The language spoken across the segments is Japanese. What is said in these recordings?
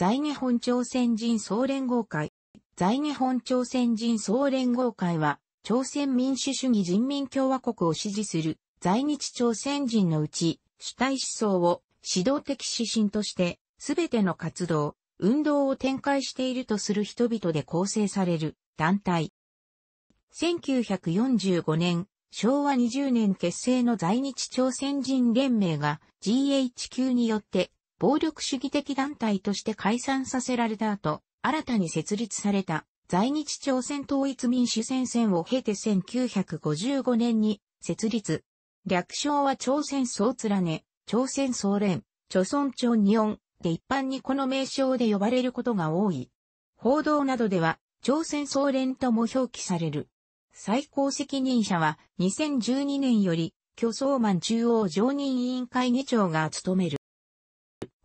在日本朝鮮人総連合会。在日本朝鮮人総連合会は、朝鮮民主主義人民共和国を支持する在日朝鮮人のうち、主体思想を指導的指針として、すべての活動、運動を展開しているとする人々で構成される団体。1945年、昭和20年結成の在日朝鮮人連盟が GHQ によって暴力主義的団体として解散させられた後、新たに設立された在日朝鮮統一民主戦線を経て1955年に設立。略称は朝鮮総連ね、朝鮮総連、朝鮮朝日本で一般にこの名称で呼ばれることが多い。報道などでは朝鮮総連とも表記される。最高責任者は2012年より、巨相マン中央常任委員会議長が務める。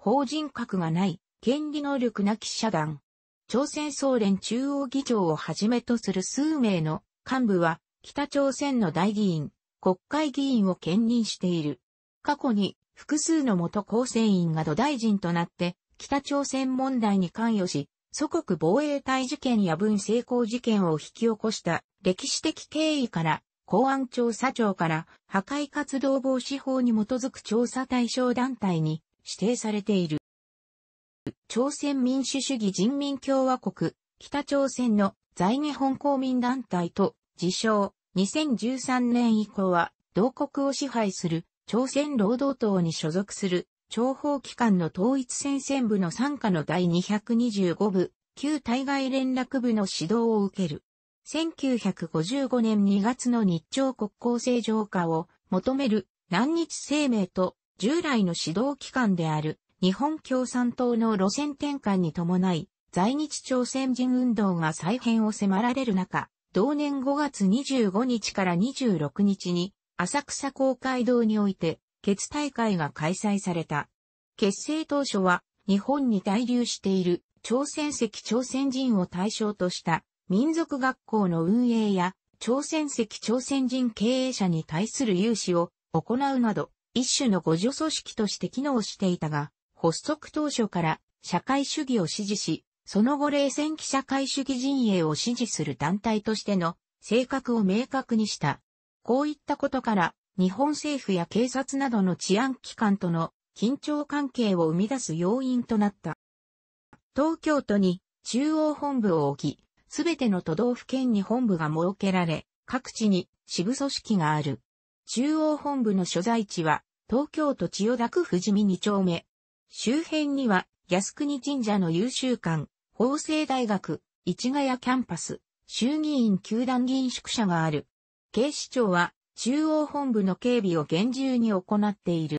法人格がない、権利能力なき社団。朝鮮総連中央議長をはじめとする数名の幹部は、北朝鮮の大議員、国会議員を兼任している。過去に複数の元構成員が土大臣となって、北朝鮮問題に関与し、祖国防衛隊事件や文成功事件を引き起こした歴史的経緯から、公安調査庁から破壊活動防止法に基づく調査対象団体に指定されている。朝鮮民主主義人民共和国、北朝鮮の在日本公民団体と自称、2013年以降は、同国を支配する朝鮮労働党に所属する諜報機関の統一戦線部の参加の第225部、旧対外連絡部の指導を受ける。1955年2月の日朝国交正常化を求める南日声明と従来の指導機関である日本共産党の路線転換に伴い、在日朝鮮人運動が再編を迫られる中、同年5月25日から26日に浅草公会堂において、決大会が開催された。結成当初は、日本に滞留している朝鮮籍朝鮮人を対象とした民族学校の運営や朝鮮籍朝鮮人経営者に対する融資を行うなど、一種の互助組織として機能していたが、発足当初から社会主義を支持し、その後冷戦期社会主義陣営を支持する団体としての性格を明確にした。こういったことから、日本政府や警察などの治安機関との緊張関係を生み出す要因となった。東京都に中央本部を置き、すべての都道府県に本部が設けられ、各地に支部組織がある。中央本部の所在地は、東京都千代田区富士見二丁目。周辺には、靖国神社の優秀館、法政大学、市ヶ谷キャンパス、衆議院球団議員宿舎がある。警視庁は、中央本部の警備を厳重に行っている。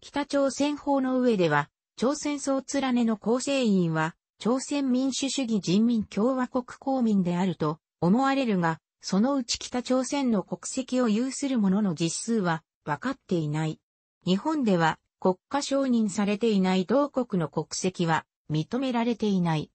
北朝鮮法の上では、朝鮮総連ねの構成員は、朝鮮民主主義人民共和国公民であると思われるが、そのうち北朝鮮の国籍を有する者の実数は分かっていない。日本では国家承認されていない同国の国籍は認められていない。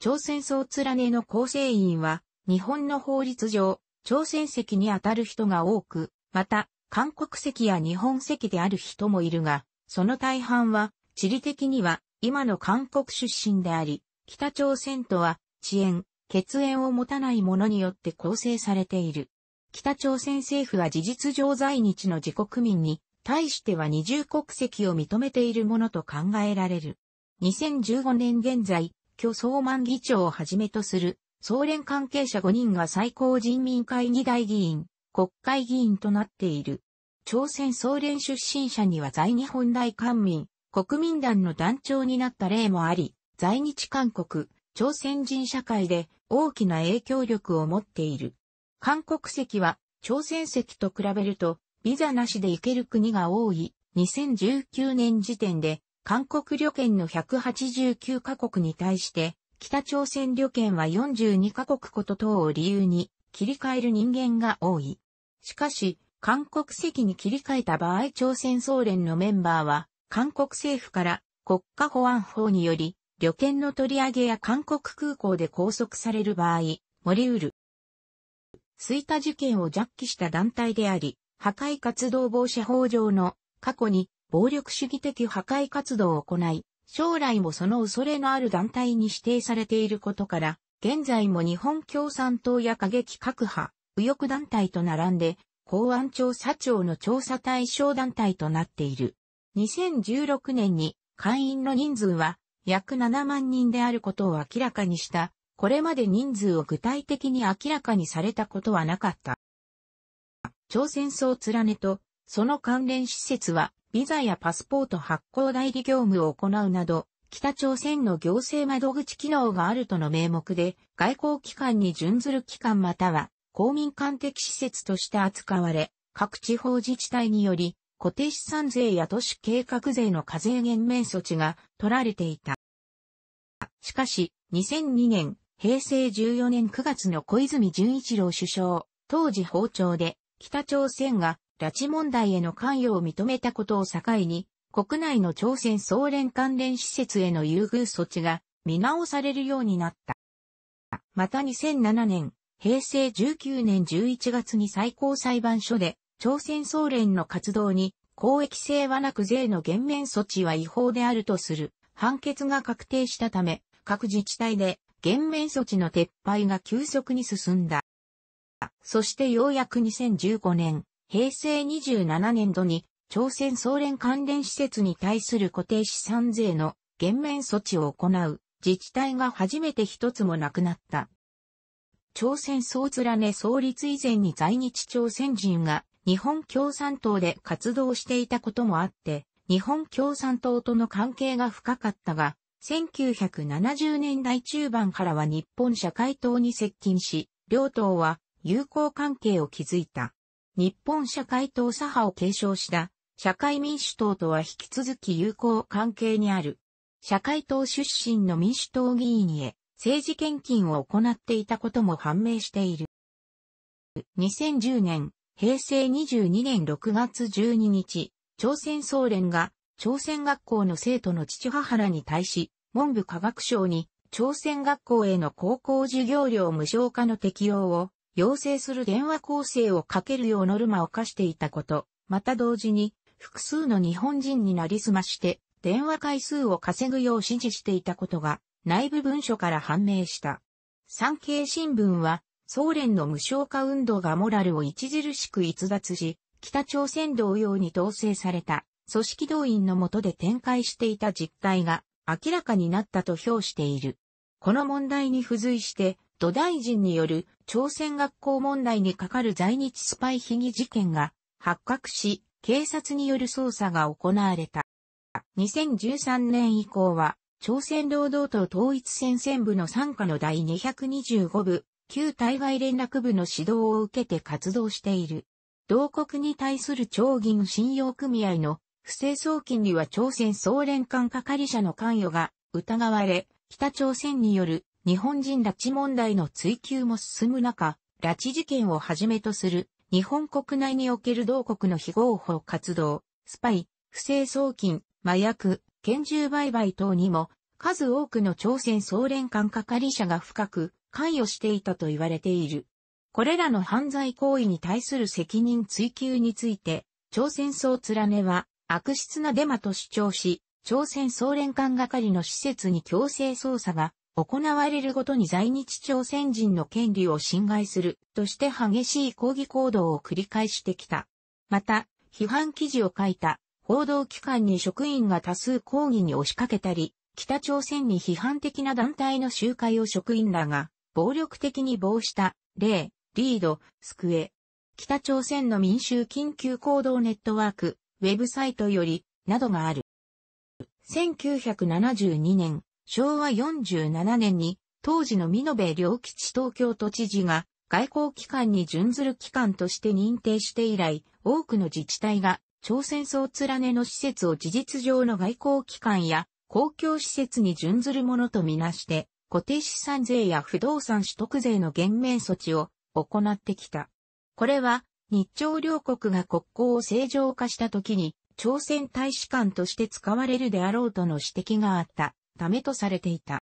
朝鮮総連ねの構成員は日本の法律上、朝鮮籍にあたる人が多く、また、韓国籍や日本籍である人もいるが、その大半は、地理的には今の韓国出身であり、北朝鮮とは、遅延、血縁を持たない者によって構成されている。北朝鮮政府は事実上在日の自国民に対しては二重国籍を認めているものと考えられる。2015年現在、巨総満議長をはじめとする総連関係者5人が最高人民会議大議員、国会議員となっている。朝鮮総連出身者には在日本大官民、国民団の団長になった例もあり、在日韓国、朝鮮人社会で大きな影響力を持っている。韓国籍は朝鮮籍と比べるとビザなしで行ける国が多い2019年時点で韓国旅券の189カ国に対して北朝鮮旅券は42カ国こと等を理由に切り替える人間が多い。しかし、韓国籍に切り替えた場合朝鮮総連のメンバーは、韓国政府から国家保安法により旅券の取り上げや韓国空港で拘束される場合、盛りうる。吹田事件を弱気した団体であり、破壊活動防止法上の過去に暴力主義的破壊活動を行い、将来もその恐れのある団体に指定されていることから、現在も日本共産党や過激各派、右翼団体と並んで、公安調査庁の調査対象団体となっている。2016年に会員の人数は約7万人であることを明らかにした、これまで人数を具体的に明らかにされたことはなかった。朝鮮総連ねと、その関連施設は、ビザやパスポート発行代理業務を行うなど、北朝鮮の行政窓口機能があるとの名目で、外交機関に準ずる機関または、公民館的施設として扱われ、各地方自治体により、固定資産税や都市計画税の課税減免措置が取られていた。しかし、2002年、平成14年9月の小泉純一郎首相、当時法庁で、北朝鮮が拉致問題への関与を認めたことを境に、国内の朝鮮総連関連施設への優遇措置が見直されるようになった。また2007年、平成19年11月に最高裁判所で、朝鮮総連の活動に公益性はなく税の減免措置は違法であるとする判決が確定したため、各自治体で減免措置の撤廃が急速に進んだ。そしてようやく2015年、平成27年度に朝鮮総連関連施設に対する固定資産税の減免措置を行う自治体が初めて一つもなくなった。朝鮮総連ね創立以前に在日朝鮮人が日本共産党で活動していたこともあって、日本共産党との関係が深かったが、1970年代中盤からは日本社会党に接近し、両党は友好関係を築いた。日本社会党左派を継承した社会民主党とは引き続き友好関係にある。社会党出身の民主党議員へ政治献金を行っていたことも判明している。2010年、平成22年6月12日、朝鮮総連が朝鮮学校の生徒の父母らに対し、文部科学省に朝鮮学校への高校授業料無償化の適用を要請する電話構成をかけるようノルマを課していたこと、また同時に複数の日本人になりすまして電話回数を稼ぐよう指示していたことが内部文書から判明した。産経新聞はソ連の無償化運動がモラルを著しく逸脱し、北朝鮮同様に統制された組織動員の下で展開していた実態が明らかになったと評している。この問題に付随して、土大臣による朝鮮学校問題にかかる在日スパイ被疑事件が発覚し、警察による捜査が行われた。2013年以降は、朝鮮労働党統一戦線部の参加の第225部、旧対外連絡部の指導を受けて活動している。同国に対する超銀信用組合の不正送金には朝鮮総連関係者の関与が疑われ、北朝鮮による日本人拉致問題の追及も進む中、拉致事件をはじめとする日本国内における同国の非合法活動、スパイ、不正送金、麻薬、拳銃売買等にも数多くの朝鮮総連関係者が深く関与していたと言われている。これらの犯罪行為に対する責任追及について、朝鮮総連は悪質なデマと主張し、朝鮮総連官係の施設に強制捜査が行われるごとに在日朝鮮人の権利を侵害するとして激しい抗議行動を繰り返してきた。また、批判記事を書いた報道機関に職員が多数抗議に押しかけたり、北朝鮮に批判的な団体の集会を職員らが暴力的に防した、例、リード、スクエ。北朝鮮の民衆緊急行動ネットワーク、ウェブサイトより、などがある。1972年、昭和47年に、当時の美濃部良吉東京都知事が、外交機関に準ずる機関として認定して以来、多くの自治体が、朝鮮総連ねの施設を事実上の外交機関や、公共施設に準ずるものとみなして、固定資産税や不動産取得税の減免措置を行ってきた。これは日朝両国が国交を正常化した時に、朝鮮大使館として使われるであろうとの指摘があったためとされていた。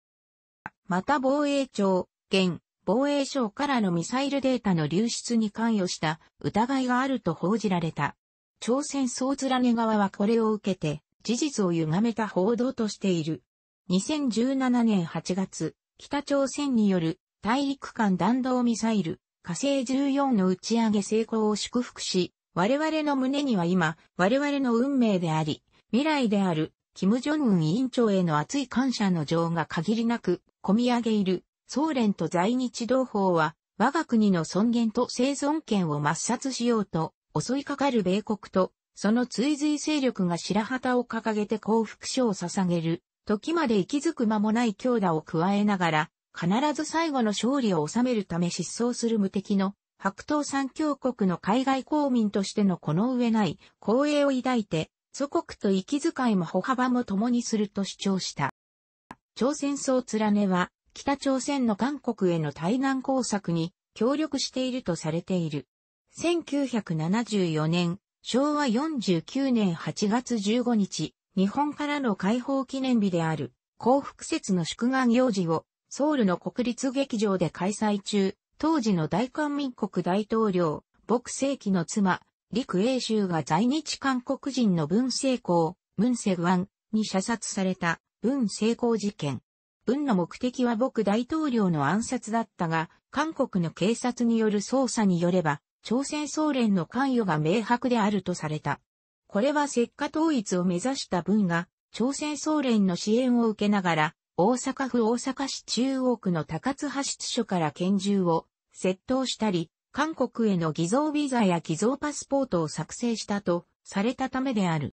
また防衛庁、現、防衛省からのミサイルデータの流出に関与した疑いがあると報じられた。朝鮮総連ね側はこれを受けて、事実を歪めた報道としている。2017年8月、北朝鮮による大陸間弾道ミサイル、火星14の打ち上げ成功を祝福し、我々の胸には今、我々の運命であり、未来である、金正恩委員長への熱い感謝の情が限りなく、込み上げいる、ソ連と在日同胞は、我が国の尊厳と生存権を抹殺しようと、襲いかかる米国と、その追随勢力が白旗を掲げて幸福書を捧げる、時まで息づく間もない強打を加えながら、必ず最後の勝利を収めるため失踪する無敵の白頭三峡国の海外公民としてのこの上ない光栄を抱いて、祖国と息遣いも歩幅も共にすると主張した。朝鮮総連は、北朝鮮の韓国への対岸工作に協力しているとされている。1974年、昭和49年8月15日、日本からの解放記念日である、幸福節の祝願行事をソウルの国立劇場で開催中、当時の大韓民国大統領、朴世紀の妻、陸英州が在日韓国人の文政公、文セグに射殺された文政公事件。文の目的は僕大統領の暗殺だったが、韓国の警察による捜査によれば、朝鮮総連の関与が明白であるとされた。これは石化統一を目指した文が、朝鮮総連の支援を受けながら、大阪府大阪市中央区の高津派出所から拳銃を窃盗したり、韓国への偽造ビザや偽造パスポートを作成したとされたためである。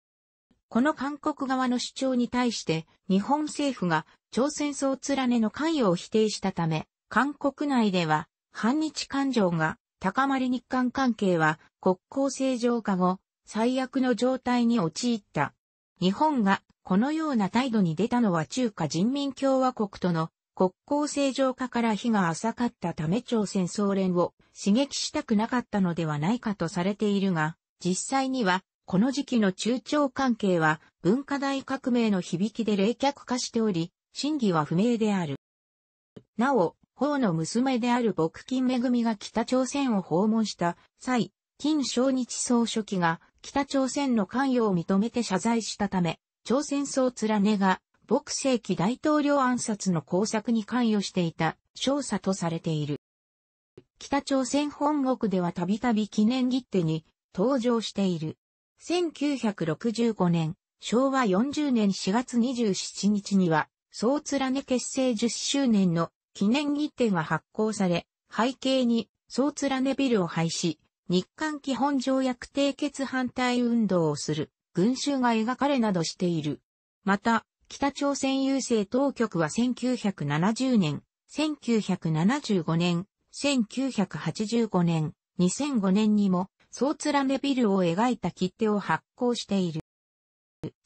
この韓国側の主張に対して日本政府が朝鮮総連ねの関与を否定したため、韓国内では反日感情が高まり日韓関係は国交正常化後最悪の状態に陥った。日本がこのような態度に出たのは中華人民共和国との国交正常化から日が浅かったため朝鮮総連を刺激したくなかったのではないかとされているが、実際にはこの時期の中朝関係は文化大革命の響きで冷却化しており、真偽は不明である。なお、法の娘である牧金恵が北朝鮮を訪問した際、金正日総書記が北朝鮮の関与を認めて謝罪したため、朝鮮総連ねが、牧世紀大統領暗殺の工作に関与していた、少佐とされている。北朝鮮本国ではたびたび記念切手に登場している。1965年、昭和40年4月27日には、総連ね結成10周年の記念切手が発行され、背景に総連ねビルを廃止、日韓基本条約締結反対運動をする群衆が描かれなどしている。また、北朝鮮郵政当局は1970年、1975年、1985年、2005年にも、う連レビルを描いた切手を発行している。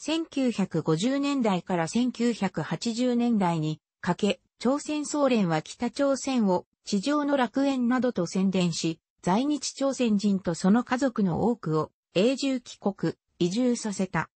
1950年代から1980年代にかけ、朝鮮総連は北朝鮮を地上の楽園などと宣伝し、在日朝鮮人とその家族の多くを永住帰国、移住させた。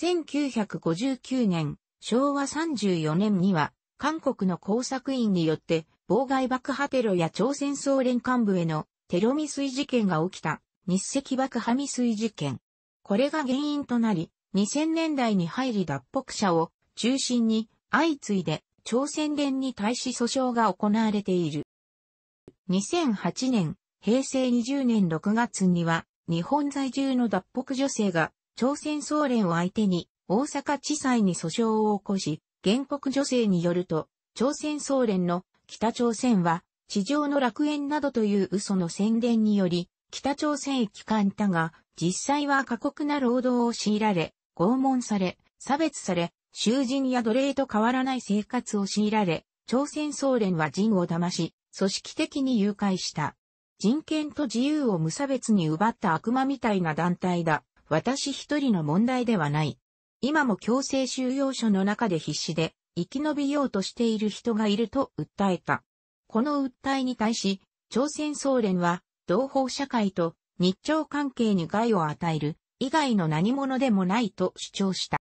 1959年、昭和34年には、韓国の工作員によって妨害爆破テロや朝鮮総連幹部へのテロ未遂事件が起きた日赤爆破未遂事件。これが原因となり、2000年代に入り脱北者を中心に相次いで朝鮮連に対し訴訟が行われている。2008年、平成20年6月には、日本在住の脱北女性が、朝鮮総連を相手に、大阪地裁に訴訟を起こし、原告女性によると、朝鮮総連の北朝鮮は、地上の楽園などという嘘の宣伝により、北朝鮮へ帰還たが、実際は過酷な労働を強いられ、拷問され、差別され、囚人や奴隷と変わらない生活を強いられ、朝鮮総連は人を騙し、組織的に誘拐した。人権と自由を無差別に奪った悪魔みたいな団体だ。私一人の問題ではない。今も強制収容所の中で必死で生き延びようとしている人がいると訴えた。この訴えに対し、朝鮮総連は、同胞社会と日朝関係に害を与える以外の何者でもないと主張した。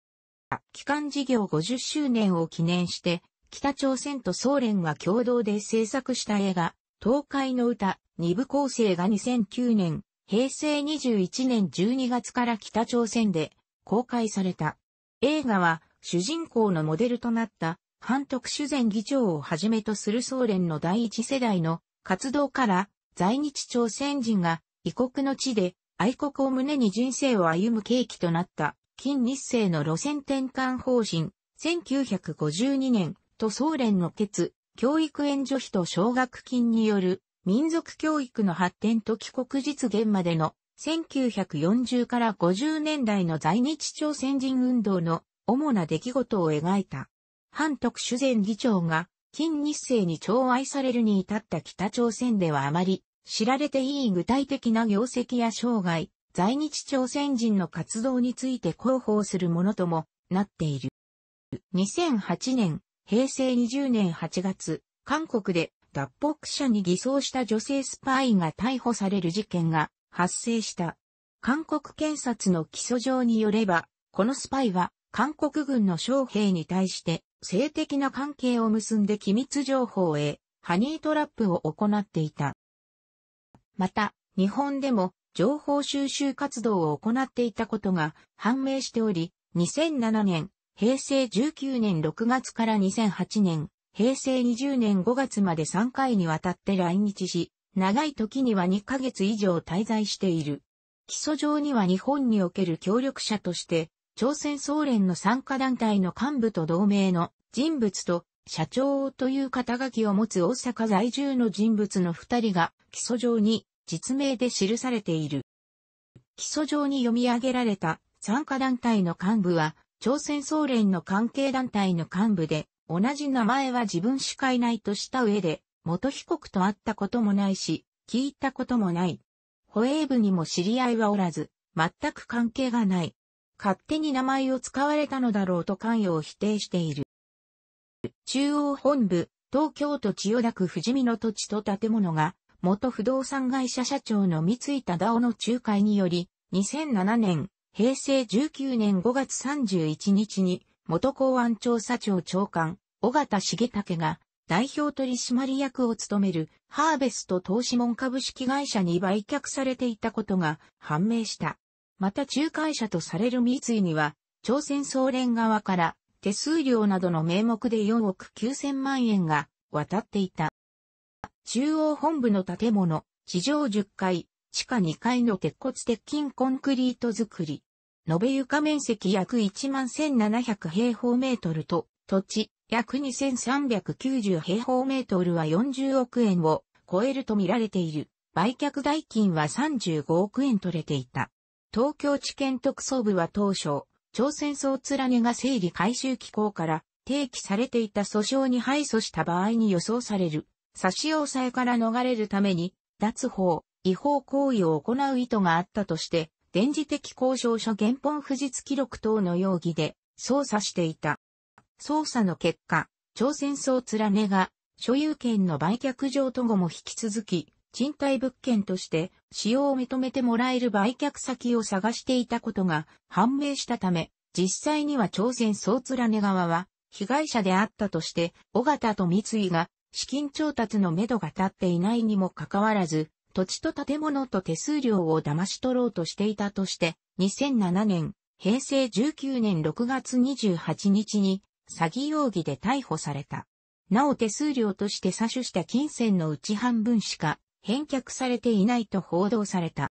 期間事業50周年を記念して、北朝鮮と総連は共同で制作した映画、東海の歌、二部構成が2009年、平成21年12月から北朝鮮で公開された。映画は主人公のモデルとなった反特主前議長をはじめとする総連の第一世代の活動から在日朝鮮人が異国の地で愛国を胸に人生を歩む契機となった近日生の路線転換方針1952年と総連の決教育援助費と奨学金による民族教育の発展と帰国実現までの1940から50年代の在日朝鮮人運動の主な出来事を描いた。反特殊前議長が金日成に寵愛されるに至った北朝鮮ではあまり知られていい具体的な業績や生涯、在日朝鮮人の活動について広報するものともなっている。2008年平成20年8月、韓国で脱北者に偽装した女性スパイが逮捕される事件が発生した。韓国検察の起訴状によれば、このスパイは韓国軍の将兵に対して性的な関係を結んで機密情報へハニートラップを行っていた。また、日本でも情報収集活動を行っていたことが判明しており、2007年平成19年6月から2008年、平成20年5月まで3回にわたって来日し、長い時には2ヶ月以上滞在している。基礎上には日本における協力者として、朝鮮総連の参加団体の幹部と同盟の人物と社長という肩書きを持つ大阪在住の人物の二人が基礎上に実名で記されている。基礎上に読み上げられた参加団体の幹部は朝鮮総連の関係団体の幹部で、同じ名前は自分しかいないとした上で、元被告と会ったこともないし、聞いたこともない。保衛部にも知り合いはおらず、全く関係がない。勝手に名前を使われたのだろうと関与を否定している。中央本部、東京都千代田区富士見の土地と建物が、元不動産会社社長の三井忠夫の仲介により、2007年平成19年5月31日に、元公安調査庁長官、尾形重武が、代表取締役を務める、ハーベスト投資門株式会社に売却されていたことが判明した。また仲介者とされる三井には、朝鮮総連側から手数料などの名目で4億9000万円が渡っていた。中央本部の建物、地上10階、地下2階の鉄骨鉄筋コンクリート作り。延べ床面積約11,700平方メートルと、土地約2,390平方メートルは40億円を超えると見られている。売却代金は35億円取れていた。東京地検特捜部は当初、朝鮮総連ねが整理回収機構から提起されていた訴訟に敗訴した場合に予想される、差し押さえから逃れるために、脱法、違法行為を行う意図があったとして、電磁的交渉書原本不実記録等の容疑で捜査していた。捜査の結果、朝鮮総連ねが所有権の売却上と後も引き続き、賃貸物件として使用を認めてもらえる売却先を探していたことが判明したため、実際には朝鮮総連ね側は被害者であったとして、尾形と三井が資金調達のめどが立っていないにもかかわらず、土地と建物と手数料を騙し取ろうとしていたとして、2007年、平成19年6月28日に、詐欺容疑で逮捕された。なお手数料として詐取した金銭のうち半分しか返却されていないと報道された。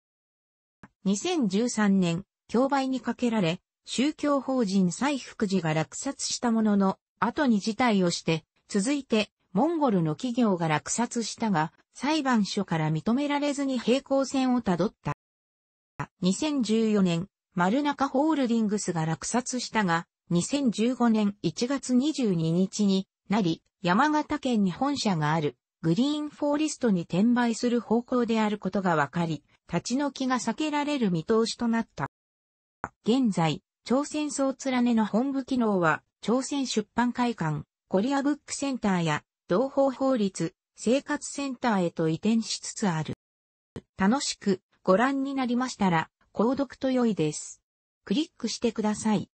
2013年、競売にかけられ、宗教法人西福寺が落札したものの、後に辞退をして、続いてモンゴルの企業が落札したが、裁判所から認められずに平行線をたどった。2014年、丸中ホールディングスが落札したが、2015年1月22日になり、山形県に本社があるグリーンフォーリストに転売する方向であることが分かり、立ち退きが避けられる見通しとなった。現在、朝鮮総連ねの本部機能は、朝鮮出版会館、コリアブックセンターや同法法律生活センターへと移転しつつある。楽しくご覧になりましたら、購読と良いです。クリックしてください。